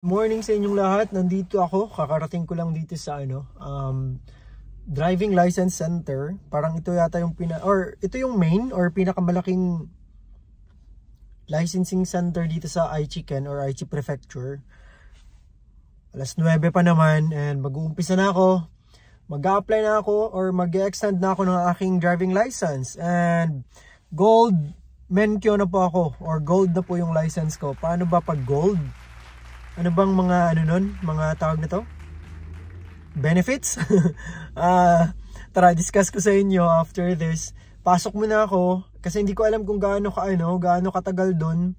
Morning sa inyong lahat. Nandito ako. Kakarating ko lang dito sa ano, um, driving license center. Parang ito yata yung pina or ito yung main or pinakamalaking licensing center dito sa Aichi-ken or Aichi Prefecture. Alas 9 pa naman and mag-uumpisa na ako. Mag-apply na ako or mag-extend na ako ng aking driving license and gold menkyo na po ako or gold na po yung license ko. Paano ba pag gold? ano bang mga ano nun, mga tawag na to? Benefits? uh, tara, discuss ko sa inyo after this. Pasok muna ako kasi hindi ko alam kung gaano ka ano, gaano katagal doon.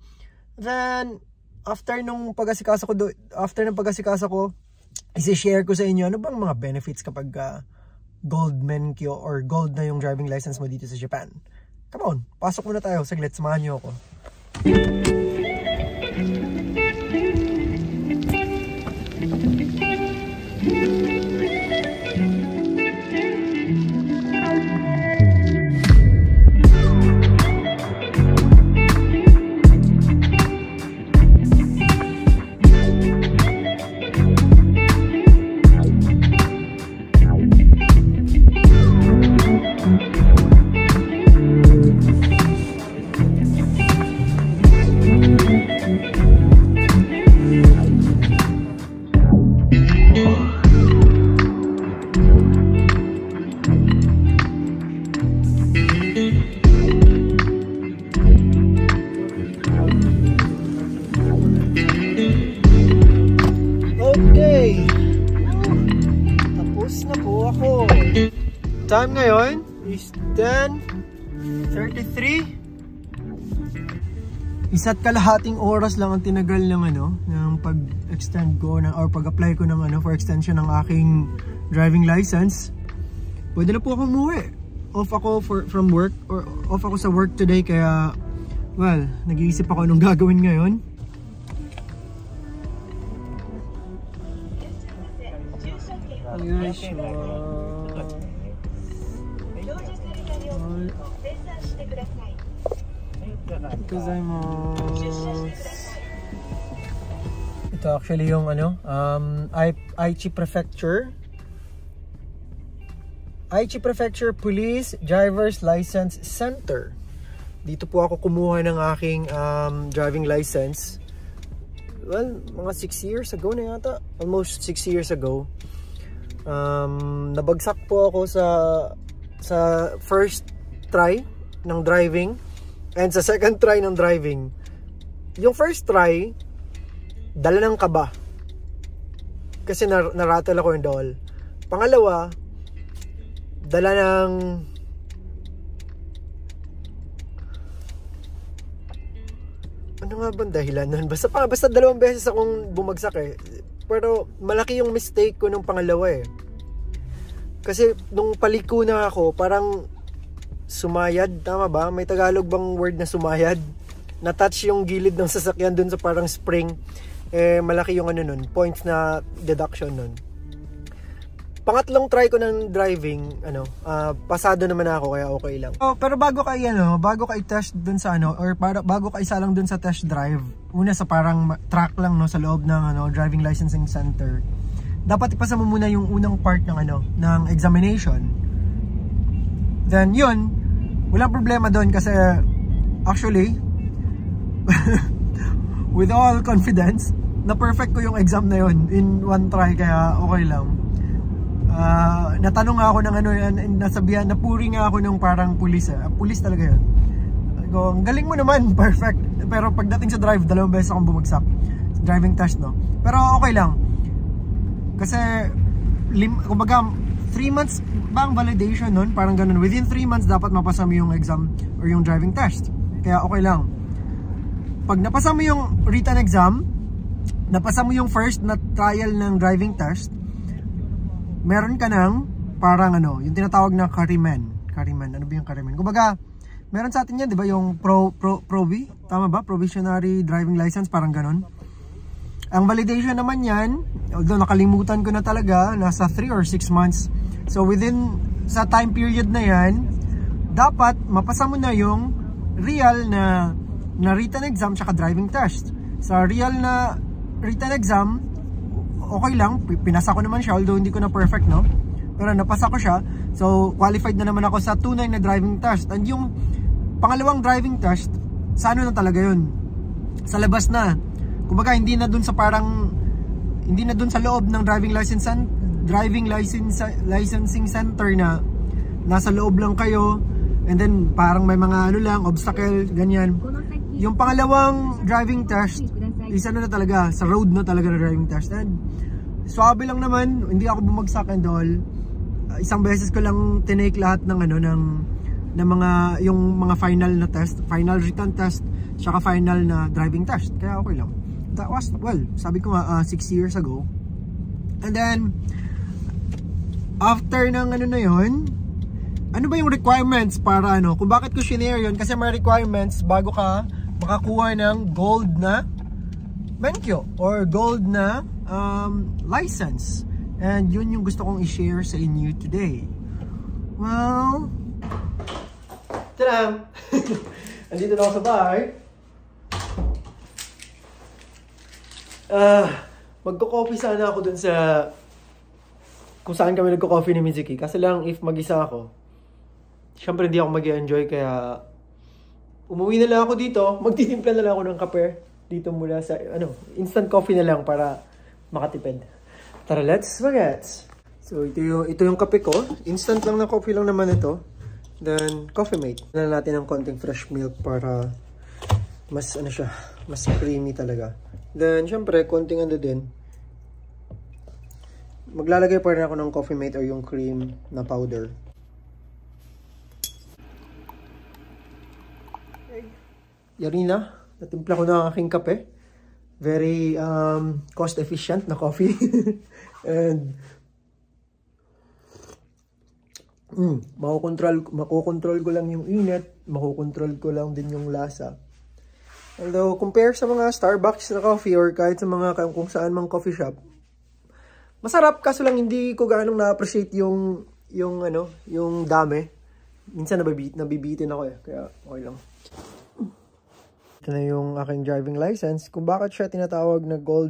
Then after nung pag-asikaso ko do, after ng pag-asikaso ko, i-share ko sa inyo ano bang mga benefits kapag uh, gold menkyo or gold na yung driving license mo dito sa Japan. Come on, pasok muna tayo. Saglit, samahan nyo ako. Music time ngayon is 10.33. Isa't kalahating oras lang ang tinagal ng ano, ng pag-extend ko na, or pag-apply ko ng ano, for extension ng aking driving license. Pwede na po akong umuwi. Off ako for, from work, or off ako sa work today, kaya, well, nag-iisip ako anong gagawin ngayon. Ayos, okay. Thank you Ito actually yung ano, um, I Aichi Prefecture. Aichi Prefecture Police Driver's License Center. Dito po ako kumuha ng aking um, driving license. Well, mga 6 years ago na yata. Almost 6 years ago. Um, nabagsak po ako sa sa first try ng driving and sa second try ng driving yung first try dala ng kaba kasi nar narattle ako yung doll pangalawa dala ng ano nga bang dahilan nun? Basta, pa, basta dalawang beses akong bumagsak eh. Pero malaki yung mistake ko nung pangalawa eh. Kasi nung paliko na ako, parang Sumayad, tama ba? May Tagalog bang word na sumayad? Na-touch yung gilid ng sasakyan dun sa parang spring. Eh, malaki yung ano nun, points na deduction nun. Pangatlong try ko ng driving, ano, uh, pasado naman ako kaya okay lang. Oh, pero bago ka ano, bago ka i-test dun sa ano or para bago ka isa lang dun sa test drive, una sa parang track lang no sa loob ng ano, driving licensing center. Dapat ipasa mo muna yung unang part ng ano, ng examination. Then yun, walang problema doon kasi actually with all confidence na perfect ko yung exam na yon in one try kaya okay lang uh, natanong nga ako ng ano nasabihan napuri nga ako ng parang pulis eh. pulis talaga yun Go, ang galing mo naman, perfect. Pero pagdating sa drive, dalawang beses akong bumagsak. Driving test, no? Pero okay lang. Kasi, lim, kumbaga, 3 months bang validation nun? Parang ganun. Within 3 months, dapat mapasa mo yung exam or yung driving test. Kaya okay lang. Pag napasa mo yung written exam, napasa mo yung first na trial ng driving test, meron ka ng parang ano, yung tinatawag na carryman. Carryman. Ano ba yung carryman? Kumbaga, meron sa atin yan, di ba? Yung pro, pro, provi, tama ba? Provisionary driving license, parang ganun. Ang validation naman yan, although nakalimutan ko na talaga, nasa 3 or 6 months So within sa time period na 'yan, dapat mapasa mo na yung real na na written exam sa driving test. Sa real na written exam, okay lang, pinasa ko naman siya although hindi ko na perfect, no? Pero napasa ko siya. So qualified na naman ako sa tunay na driving test. And yung pangalawang driving test, sa ano na talaga 'yun? Sa labas na. Kumbaga hindi na dun sa parang hindi na dun sa loob ng driving license and driving license licensing center na nasa loob lang kayo and then parang may mga ano lang obstacle ganyan yung pangalawang driving test isa ano na talaga sa road na talaga na driving test and swabe lang naman hindi ako bumagsak and all isang beses ko lang tinake lahat ng ano ng ng mga yung mga final na test final written test tsaka final na driving test kaya okay lang that was well sabi ko nga 6 uh, ah, years ago and then after ng ano na yon ano ba yung requirements para ano? Kung bakit ko shinare yun? Kasi may requirements bago ka makakuha ng gold na menkyo or gold na um, license. And yun yung gusto kong i-share sa inyo today. Well, tadam! Andito na ako sa bahay. Ah, uh, magko-coffee sana ako dun sa kung saan kami nagko-coffee ni Mizuki. Kasi lang, if mag-isa ako, syempre hindi ako mag enjoy kaya umuwi na lang ako dito, magtitimpla na lang ako ng kape dito mula sa, ano, instant coffee na lang para makatipid. Tara, let's bagets! So, ito yung, ito yung kape ko. Instant lang na coffee lang naman ito. Then, coffee mate. Na natin ng konting fresh milk para mas, ano siya, mas creamy talaga. Then, syempre, konting ano din, Maglalagay pa rin ako ng coffee mate or yung cream na powder. Yari na. Natimpla ko na ang aking kape. Very um, cost efficient na coffee. And mm, makokontrol, makokontrol ko lang yung init, makokontrol ko lang din yung lasa. Although, compare sa mga Starbucks na coffee or kahit sa mga kung saan mang coffee shop, Masarap kaso lang hindi ko gaano na-appreciate yung yung ano, yung dami. Minsan nabibit, nabibitin ako eh, kaya okay lang. Ito na yung aking driving license. Kung bakit siya tinatawag na gold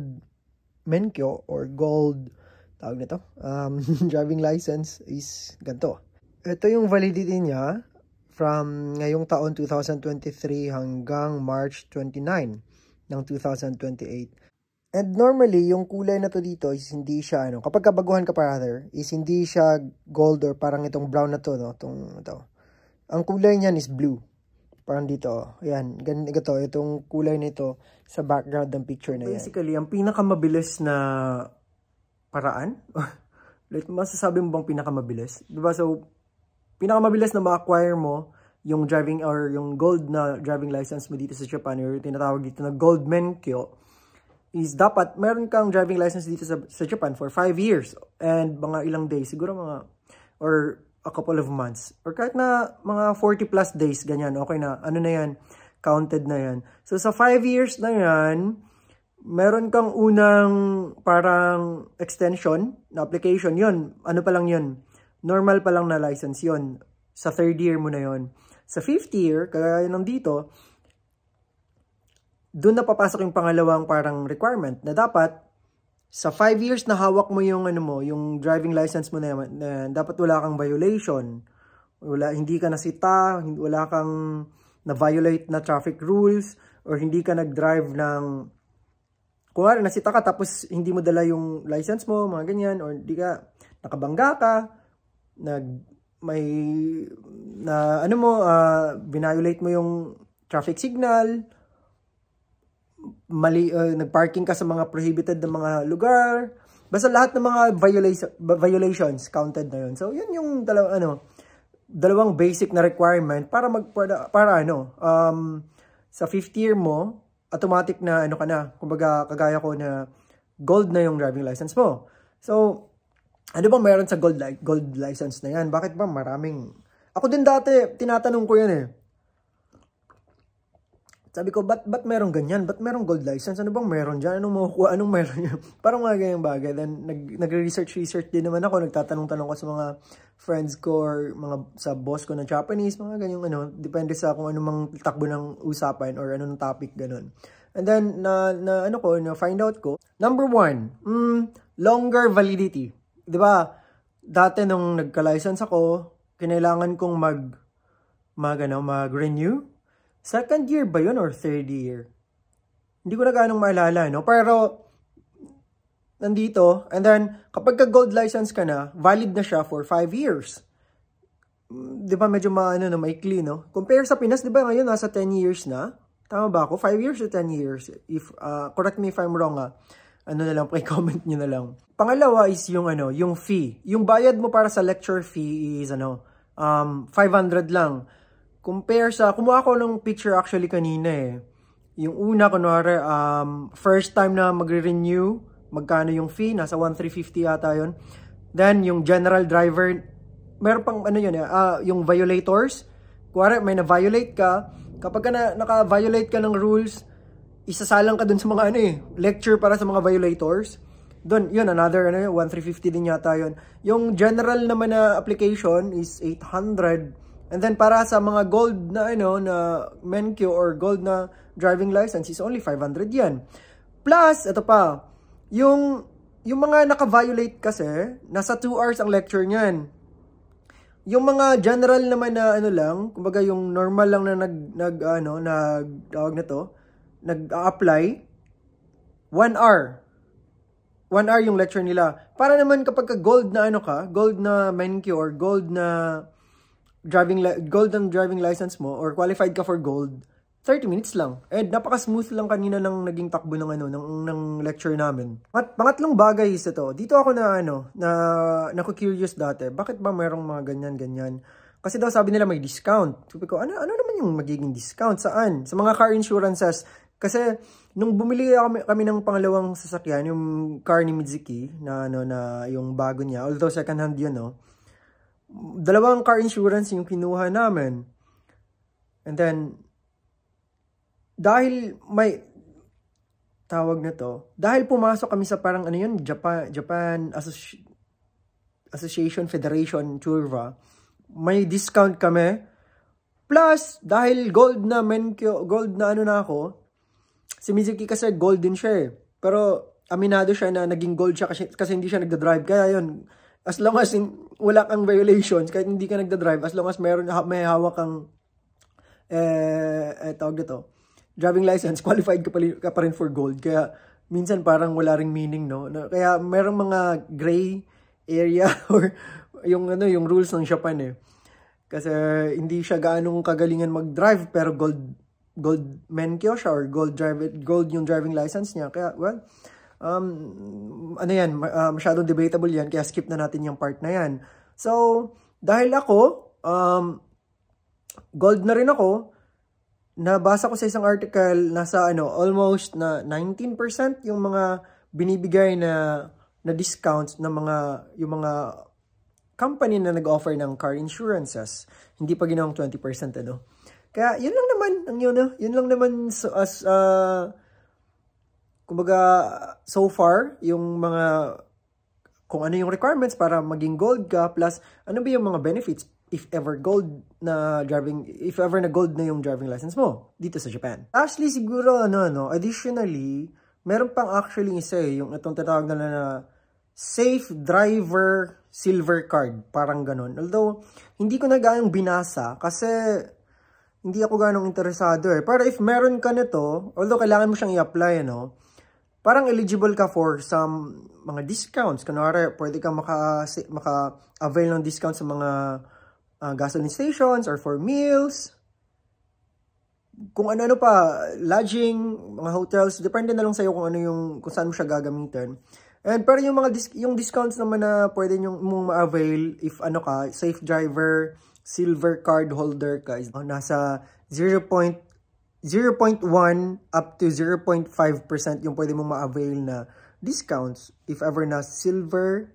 menkyo or gold tawag nito, um, driving license is ganito. Ito yung validity niya from ngayong taon 2023 hanggang March 29 ng 2028. And normally, yung kulay na to dito is hindi siya, ano, kapag kabaguhan ka pa rather, is hindi siya gold or parang itong brown na to, no? Itong, ito. Ang kulay niyan is blue. Parang dito, oh. ayan, ganito, itong kulay nito sa background ng picture na yan. Basically, ang pinakamabilis na paraan, like, masasabi mo bang pinakamabilis? Diba, so, pinakamabilis na ma-acquire mo yung driving or yung gold na driving license mo dito sa Japan or tinatawag dito na gold menkyo is dapat meron kang driving license dito sa, sa Japan for 5 years and mga ilang days, siguro mga or a couple of months or kahit na mga 40 plus days, ganyan, okay na, ano na yan, counted na yan. So sa 5 years na yan, meron kang unang parang extension na application, yon ano pa lang yon normal pa lang na license yon Sa third year mo na yon Sa fifth year, kaya ng dito, doon na papasok yung pangalawang parang requirement na dapat sa 5 years na hawak mo yung ano mo, yung driving license mo na, na dapat wala kang violation. Wala hindi ka nasita, wala kang na-violate na traffic rules or hindi ka nagdrive drive ng kung nasita ka tapos hindi mo dala yung license mo, mga ganyan or hindi ka nakabangga ka, nag may na ano mo uh, ah, binayolate mo yung traffic signal mali, uh, nagparking ka sa mga prohibited na mga lugar. Basta lahat ng mga violation, violations counted na yun. So, yun yung dalawa, ano, dalawang basic na requirement para mag para, para ano um, sa fifth year mo automatic na ano ka na kumbaga kagaya ko na gold na yung driving license mo so ano bang meron sa gold li gold license na yan bakit ba maraming ako din dati tinatanong ko yan eh sabi ko, ba't, ba't meron ganyan? Ba't meron gold license? Ano bang meron dyan? Anong makukuha? Anong meron yan? Parang mga ganyang bagay. Then, nag, nagre-research-research din naman ako. Nagtatanong-tanong ko sa mga friends ko or mga sa boss ko na Japanese. Mga ganyang ano. Depende sa kung anumang takbo ng usapan or anong topic, ganun. And then, na, na ano ko, na find out ko. Number one, mm, longer validity. ba diba, Dati nung nagka-license ako, kinailangan kong mag, mag, ano, mag-renew Second year ba yun or third year? Hindi ko na ganong maalala, no? Pero, nandito. And then, kapag ka gold license ka na, valid na siya for 5 years. Mm, di ba medyo maano na maikli, no? Compare sa Pinas, di ba ngayon nasa 10 years na? Tama ba ako? 5 years to 10 years. If, uh, correct me if I'm wrong, ah. Ano na lang, pre-comment nyo na lang. Pangalawa is yung ano, yung fee. Yung bayad mo para sa lecture fee is ano, um, 500 lang compare sa, kumuha ko ng picture actually kanina eh. Yung una, kunwari, um, first time na magre-renew, magkano yung fee, nasa 1,350 yata yun. Then, yung general driver, meron pang ano yun eh, uh, yung violators. Kuwari, may na-violate ka. Kapag ka na, naka-violate ka ng rules, isasalang ka dun sa mga ano eh, lecture para sa mga violators. Doon, yun, another, ano, 1,350 din yata yun. Yung general naman na application is 800 And then para sa mga gold na ano na menq or gold na driving license is only 500 yan. Plus, ito pa, yung yung mga naka-violate kasi, nasa 2 hours ang lecture niyan. Yung mga general naman na ano lang, kumbaga yung normal lang na nag nag ano nag tawag na to, nag-apply 1 hour. 1 hour yung lecture nila. Para naman kapag ka gold na ano ka, gold na menq or gold na driving li- gold driving license mo or qualified ka for gold, 30 minutes lang. Eh, napaka-smooth lang kanina ng naging takbo ng ano ng, ng lecture namin. At pangatlong bagay is ito. Dito ako na ano na nako-curious dati. Bakit ba merong mga ganyan ganyan? Kasi daw sabi nila may discount. Sabi ko, ano, ano naman yung magiging discount? Saan? Sa mga car insurances. Kasi nung bumili kami, kami ng pangalawang sasakyan, yung car ni Mizuki, na ano na yung bago niya, although second hand yun, no? dalawang car insurance yung kinuha namin. And then, dahil may, tawag na to, dahil pumasok kami sa parang ano yun, Japan, Japan Associ Association Federation Turva, may discount kami. Plus, dahil gold na menkyo, gold na ano na ako, si Mizuki kasi gold din siya eh. Pero aminado siya na naging gold siya kasi, kasi hindi siya nagda-drive. Kaya yun, as long as in, wala kang violations kahit hindi ka nagda-drive as long as meron may hawak kang eh, eh tawag dito driving license qualified ka pa, ka pa rin for gold kaya minsan parang wala ring meaning no kaya merong mga gray area or yung ano yung rules ng Japan eh kasi hindi siya gaanong kagalingan mag-drive pero gold gold menkyo siya or gold drive gold yung driving license niya kaya well um, ano yan, ah, masyadong debatable yan, kaya skip na natin yung part na yan. So, dahil ako, um, gold na rin ako, nabasa ko sa isang article, nasa ano, almost na 19% yung mga binibigay na na discounts ng mga yung mga company na nag-offer ng car insurances. Hindi pa ginawang 20% ano. Kaya yun lang naman ang yun, ah. yun lang naman so, as uh, kumbaga, so far, yung mga, kung ano yung requirements para maging gold ka, plus ano ba yung mga benefits if ever gold na driving, if ever na gold na yung driving license mo dito sa Japan. Lastly, siguro, ano, ano, additionally, meron pang actually isa eh, yung itong tinatawag na na safe driver silver card, parang ganun. Although, hindi ko na gayong binasa kasi hindi ako ganong interesado eh. Pero if meron ka nito, although kailangan mo siyang i-apply, ano, parang eligible ka for some mga discounts. Kunwari, pwede kang maka, maka-avail ng discount sa mga uh, gasoline stations or for meals. Kung ano-ano pa, lodging, mga hotels, depende na lang sa'yo kung ano yung, kung saan mo siya gagamitin. And pero yung mga dis yung discounts naman na pwede yung mong ma-avail if ano ka, safe driver, silver card holder ka is oh, nasa 0.25 0.1 up to 0.5% yung pwede mong ma-avail na discounts if ever na silver,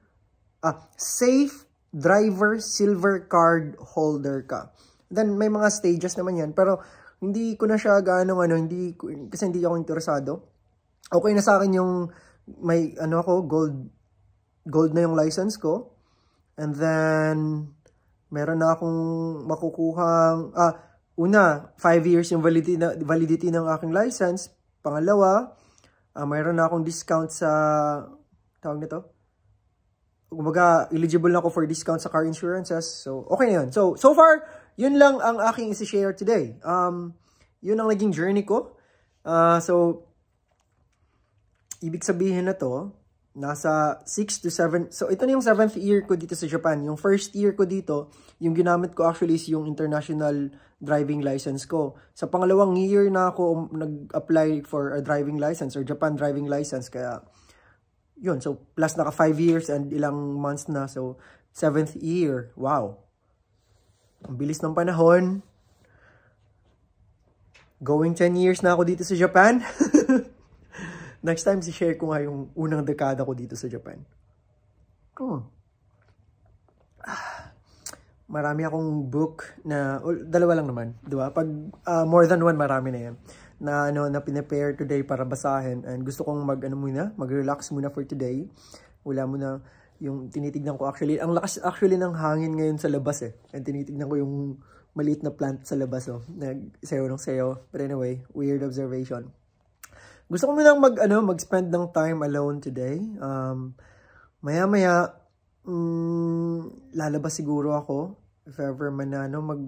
ah, safe driver silver card holder ka. Then may mga stages naman yan pero hindi ko na siya gaano ano hindi kasi hindi ako interesado. Okay na sa akin yung may ano ako gold gold na yung license ko. And then meron na akong makukuhang ah una, 5 years yung validity, na, validity ng aking license. Pangalawa, uh, mayroon na akong discount sa, tawag na to? kumbaga, eligible na ako for discount sa car insurances. So, okay na yun. So, so far, yun lang ang aking isi-share today. Um, yun ang naging journey ko. Uh, so, ibig sabihin na to, nasa 6 to 7. So, ito na yung 7th year ko dito sa Japan. Yung first year ko dito, yung ginamit ko actually is yung international driving license ko. Sa pangalawang year na ako nag-apply for a driving license or Japan driving license. Kaya, yun. So, plus naka 5 years and ilang months na. So, 7th year. Wow. Ang bilis ng panahon. Going 10 years na ako dito sa Japan. Next time, si-share ko nga yung unang dekada ko dito sa Japan. Hmm. marami akong book na, dalawa lang naman, di ba? Pag uh, more than one, marami na yan. Na, ano, na pinapare today para basahin. And gusto kong mag, ano muna, mag-relax muna for today. Wala muna yung tinitignan ko actually. Ang lakas actually ng hangin ngayon sa labas eh. And tinitignan ko yung maliit na plant sa labas. Oh. Nag-sayo ng sayo. But anyway, weird observation gusto ko munang mag, ano, mag-spend ng time alone today. Um, maya-maya, mm, lalabas siguro ako. If ever man na, ano, mag,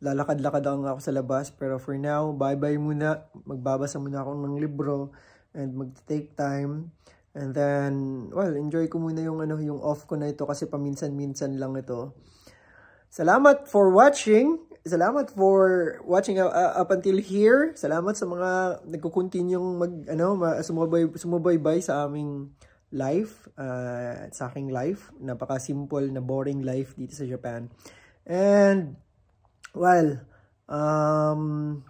lalakad-lakad lang ako sa labas. Pero for now, bye-bye muna. Magbabasa muna ako ng libro and mag-take time. And then, well, enjoy ko muna yung, ano, yung off ko na ito kasi paminsan-minsan lang ito. Salamat for watching salamat for watching uh, uh, up until here. Salamat sa mga nagkukontinyong mag ano sumubay sumubaybay sa aming life, uh, sa aking life. Napaka-simple na boring life dito sa Japan. And well, um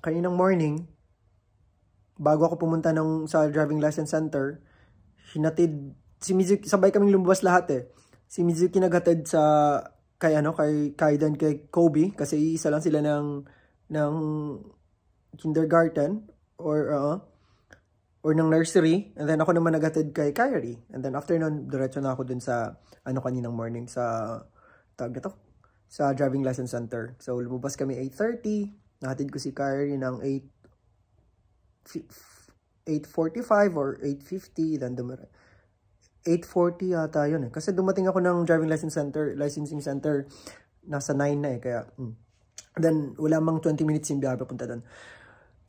kaninang morning bago ako pumunta ng sa driving license center, hinatid si Mizuki, sabay kaming lumabas lahat eh. Si Mizuki naghatid sa kay ano kay Kaiden kay Kobe kasi isa lang sila ng ng kindergarten or uh, or ng nursery and then ako naman nagatid kay Kyrie and then afternoon diretso na ako dun sa ano kaninang morning sa tag na sa driving lesson center so lumabas kami 8:30 nahatid ko si Kyrie ng 8 8:45 or 8:50 then dumire 8.40 yata yun eh. Kasi dumating ako ng driving license center, licensing center, nasa 9 na eh. Kaya, mm. then, wala mang 20 minutes yung biyahe papunta doon.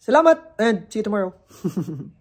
Salamat! And see you tomorrow!